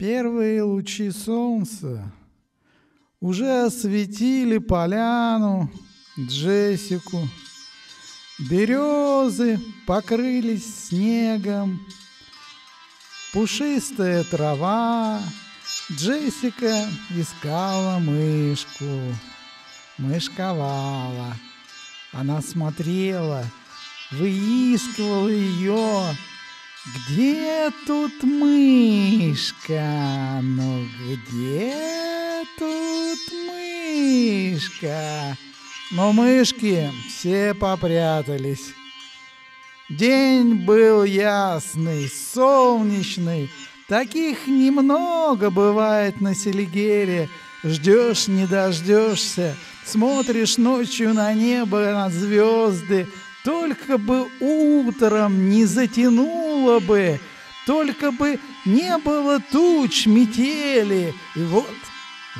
Первые лучи солнца уже осветили поляну, Джессику. Березы покрылись снегом, пушистая трава. Джессика искала мышку, мышковала. Она смотрела, выискивала ее, где тут мышка? Ну где тут мышка? Но мышки все попрятались. День был ясный, солнечный. Таких немного бывает на Селигере. Ждешь, не дождешься. Смотришь ночью на небо, на звезды. Только бы утром не затянул было бы, только бы не было туч, метели. И вот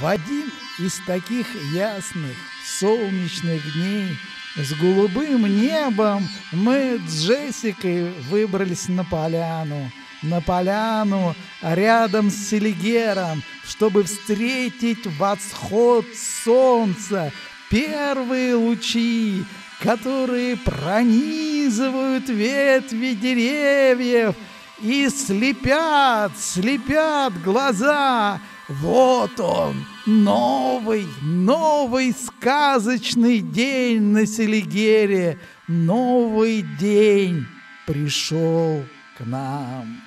в один из таких ясных солнечных дней с голубым небом мы с Джессикой выбрались на поляну. На поляну рядом с Селигером, чтобы встретить восход солнца, первые лучи, которые пронизывают ветви деревьев и слепят, слепят глаза. Вот он, новый, новый сказочный день на Селигере, новый день пришел к нам.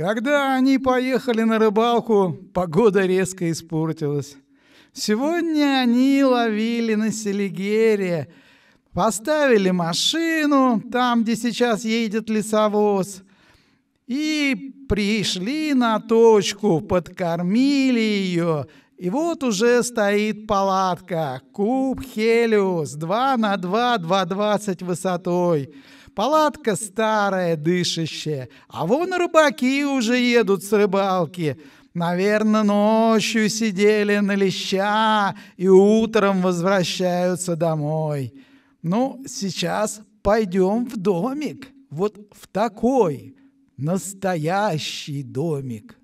Когда они поехали на рыбалку, погода резко испортилась. Сегодня они ловили на Селигере. Поставили машину там, где сейчас едет лесовоз. И пришли на точку, подкормили ее. И вот уже стоит палатка. Куб Хелиус 2 на 2, 2,20 высотой. Палатка старая, дышащая, а вон рыбаки уже едут с рыбалки. Наверное, ночью сидели на леща и утром возвращаются домой. Ну, сейчас пойдем в домик, вот в такой, настоящий домик.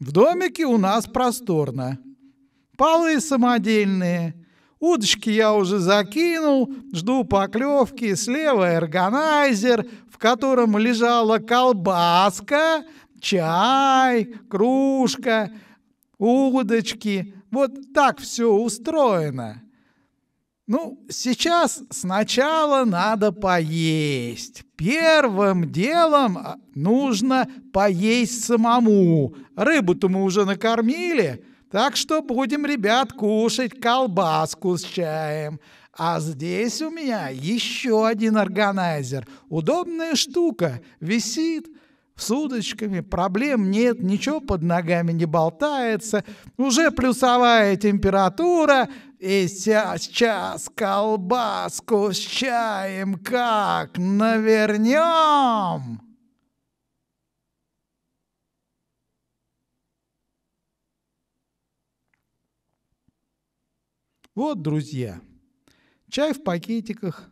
В домике у нас просторно. Палы самодельные. Удочки я уже закинул, жду поклевки. Слева органайзер, в котором лежала колбаска, чай, кружка, удочки. Вот так все устроено. Ну, сейчас сначала надо поесть. Первым делом а, нужно поесть самому. Рыбу-то мы уже накормили, так что будем, ребят, кушать колбаску с чаем. А здесь у меня еще один органайзер. Удобная штука. Висит с удочками, проблем нет, ничего под ногами не болтается. Уже плюсовая температура. И сейчас колбаску с чаем как навернем. Вот, друзья, чай в пакетиках.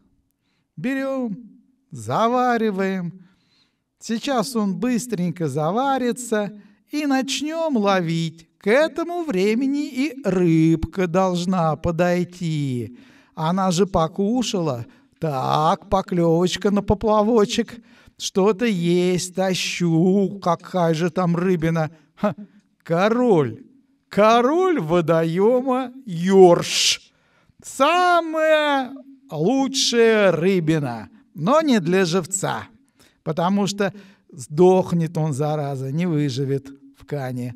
Берем, завариваем. Сейчас он быстренько заварится и начнем ловить. К этому времени и рыбка должна подойти. Она же покушала. Так, поклевочка на поплавочек. Что-то есть, тащу. Какая же там рыбина. Ха, король король водоема Йорш. Самая лучшая рыбина, но не для живца, потому что сдохнет он, зараза, не выживет в кане.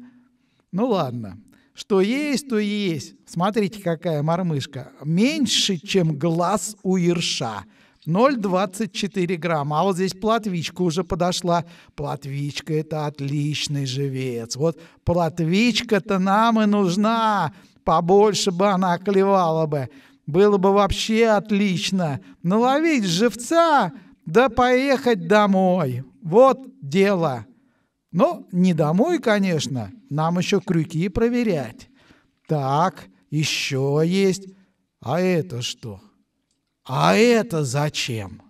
Ну ладно, что есть, то есть. Смотрите, какая мормышка. Меньше, чем глаз у ерша – 0,24 грамма. А вот здесь платвичка уже подошла. Платвичка – это отличный живец. Вот платвичка-то нам и нужна. Побольше бы она клевала бы. Было бы вообще отлично. Наловить живца, да поехать домой. Вот дело. Но ну, не домой, конечно. Нам еще крюки проверять. Так, еще есть. А это что? А это зачем?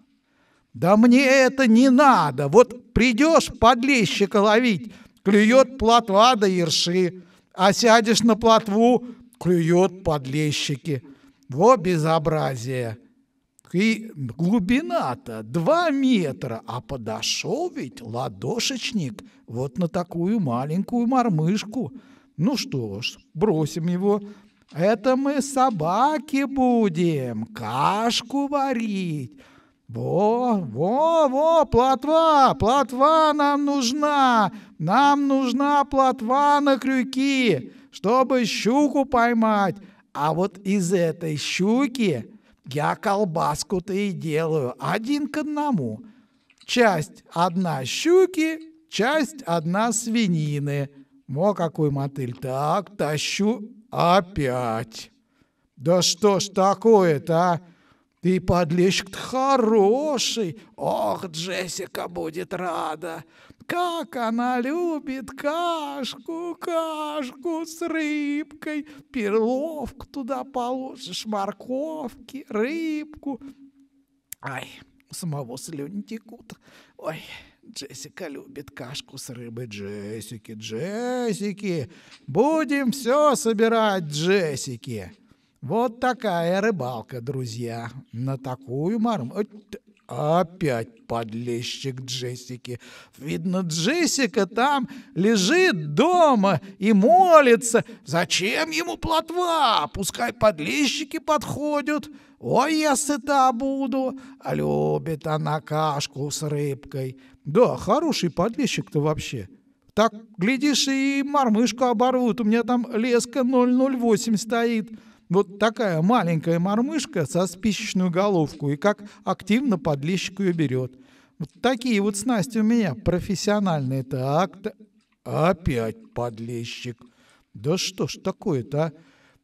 Да мне это не надо. Вот придешь подлещика ловить, клюет плотва до ерши, а сядешь на плотву, клюет подлещики. Во безобразие! И глубина-то два метра, а подошел ведь ладошечник вот на такую маленькую мормышку. Ну что ж, бросим его это мы собаки будем, кашку варить. Во, во, во, плотва, плотва нам нужна, нам нужна плотва на крюки, чтобы щуку поймать. А вот из этой щуки я колбаску-то и делаю один к одному. Часть одна щуки, часть одна свинины. Во какой мотыль. Так, тащу Опять. Да что ж такое-то, а? Ты подлещик-то хороший. Ох, Джессика будет рада. Как она любит кашку, кашку с рыбкой. Перловку туда положишь, морковки, рыбку. Ай, у самого слюни текут. Ой, Джессика любит кашку с рыбой. Джессики, Джессики, будем все собирать, Джессики. Вот такая рыбалка, друзья. На такую марму... Опять подлещик Джессики. Видно, Джессика там лежит дома и молится. Зачем ему плотва? Пускай подлещики подходят. Ой, я сыта буду. А Любит она кашку с рыбкой. Да, хороший подлещик-то вообще. Так, глядишь, и мормышку оборвут. У меня там леска 008 стоит. Вот такая маленькая мормышка со спичечную головку и как активно подлещик ее берет. Вот такие вот снасти у меня профессиональные. Так, опять подлещик. Да что ж такое-то, а?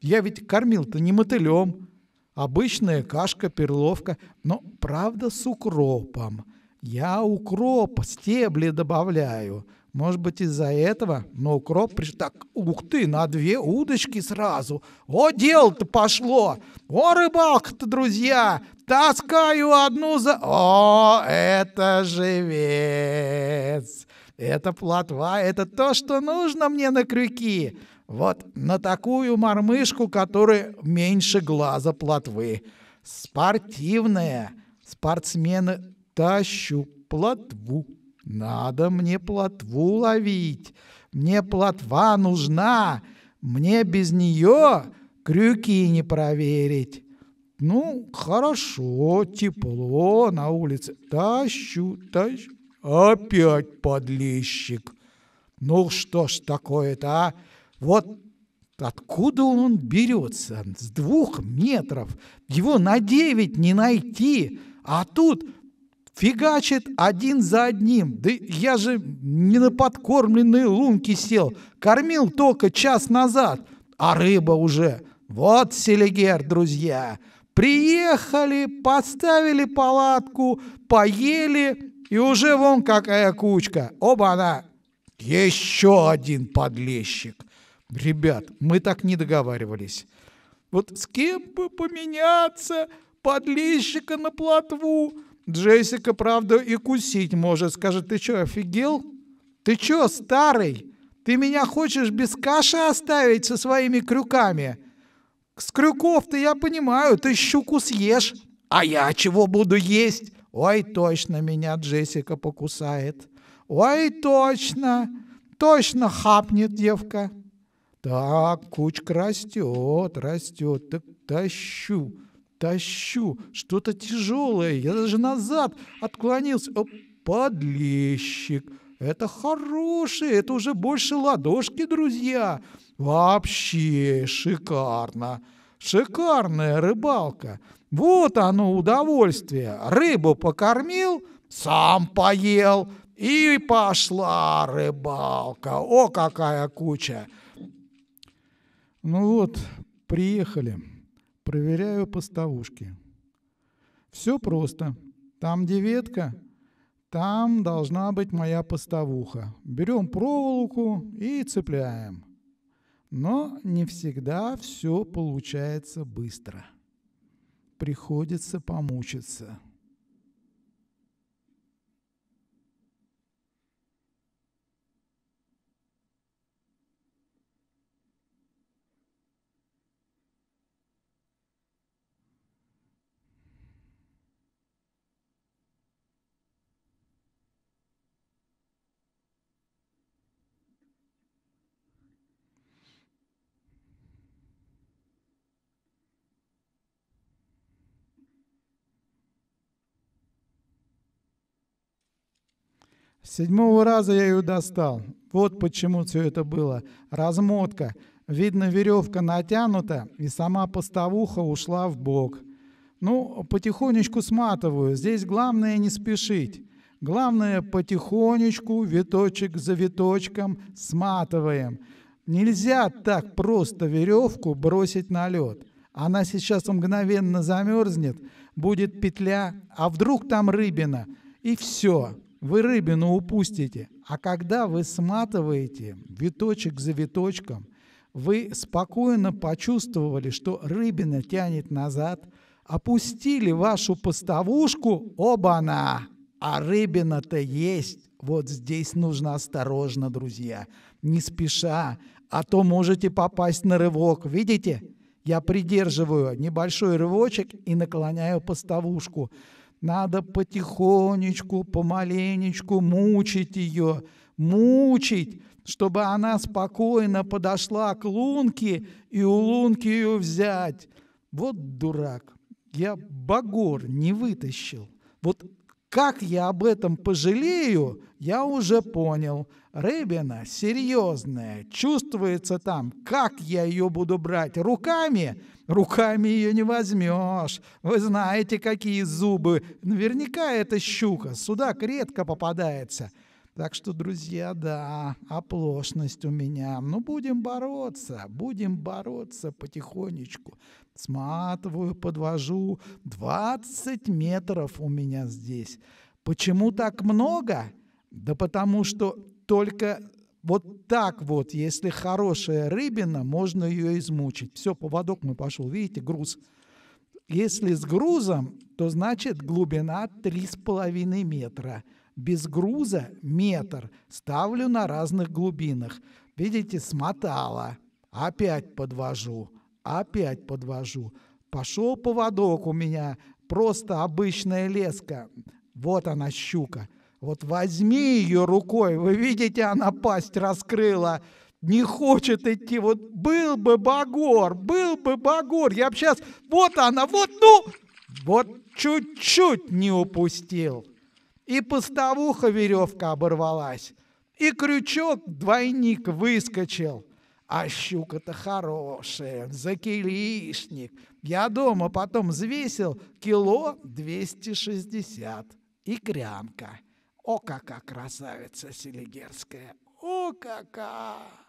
Я ведь кормил-то не мотылем. Обычная кашка, перловка, но, правда, с укропом. Я укроп, стебли добавляю. Может быть, из-за этого но укроп пришел Так, ух ты, на две удочки сразу. О, дело-то пошло! О, рыбалка-то, друзья! Таскаю одну за... О, это живец! Это плотва, это то, что нужно мне на крюки. Вот на такую мормышку, которая меньше глаза плотвы. Спортивная. Спортсмены тащу плотву. Надо мне плотву ловить, мне плотва нужна, мне без нее крюки не проверить. Ну, хорошо, тепло на улице. Тащу, тащу. Опять подлещик. Ну что ж такое-то, а? Вот откуда он берется? С двух метров. Его на девять не найти. А тут фигачит один за одним. Да я же не на подкормленные лунки сел. Кормил только час назад, а рыба уже. Вот селигер, друзья. Приехали, поставили палатку, поели, и уже вон какая кучка. Оба-на! Еще один подлещик. Ребят, мы так не договаривались. Вот с кем бы поменяться подлещика на плотву? Джессика, правда, и кусить может. Скажет, ты что, офигел? Ты что, старый? Ты меня хочешь без каши оставить со своими крюками? С крюков-то я понимаю, ты щуку съешь. А я чего буду есть? Ой, точно меня Джессика покусает. Ой, точно. Точно хапнет девка. Так, кучка растет, растет. Так тащу. Тащу что-то тяжелое, я даже назад отклонился. О, подлещик! Это хороший, это уже больше ладошки, друзья. Вообще шикарно. Шикарная рыбалка. Вот оно удовольствие. Рыбу покормил, сам поел, и пошла рыбалка. О, какая куча! Ну вот, приехали. Проверяю поставушки. Все просто. Там, где ветка, там должна быть моя поставуха. Берем проволоку и цепляем. Но не всегда все получается быстро. Приходится помучиться. Седьмого раза я ее достал. Вот почему все это было. Размотка. Видно, веревка натянута, и сама постовуха ушла в бок. Ну, потихонечку сматываю. Здесь главное не спешить. Главное потихонечку, виточек за виточком сматываем. Нельзя так просто веревку бросить на лед. Она сейчас мгновенно замерзнет, будет петля, а вдруг там рыбина, и все вы рыбину упустите. А когда вы сматываете виточек за виточком, вы спокойно почувствовали, что рыбина тянет назад, опустили вашу поставушку, оба-на! А рыбина-то есть. Вот здесь нужно осторожно, друзья, не спеша, а то можете попасть на рывок. Видите? Я придерживаю небольшой рывочек и наклоняю поставушку. Надо потихонечку, помаленечку мучить ее, мучить, чтобы она спокойно подошла к лунке и у лунки ее взять. Вот дурак, я багор не вытащил. Вот как я об этом пожалею, я уже понял. Рыбина серьезная, чувствуется там, как я ее буду брать руками. Руками ее не возьмешь. Вы знаете, какие зубы. Наверняка эта щука, Сюда редко попадается. Так что, друзья, да, оплошность у меня. Но ну, будем бороться, будем бороться потихонечку. Сматываю, подвожу. 20 метров у меня здесь. Почему так много? Да потому что только вот так вот, если хорошая рыбина, можно ее измучить. Все, поводок мы пошел. Видите, груз. Если с грузом, то значит глубина 3,5 метра без груза метр, ставлю на разных глубинах. Видите, смотала. Опять подвожу, опять подвожу. Пошел поводок у меня, просто обычная леска. Вот она, щука. Вот возьми ее рукой, вы видите, она пасть раскрыла. Не хочет идти. Вот был бы Багор, был бы Багор. Я бы сейчас... Вот она, вот, ну! Вот чуть-чуть не упустил и постовуха веревка оборвалась, и крючок-двойник выскочил. А щука-то хорошая, закилишник. Я дома потом взвесил кило 260 и крянка. О, какая красавица селигерская! О, какая!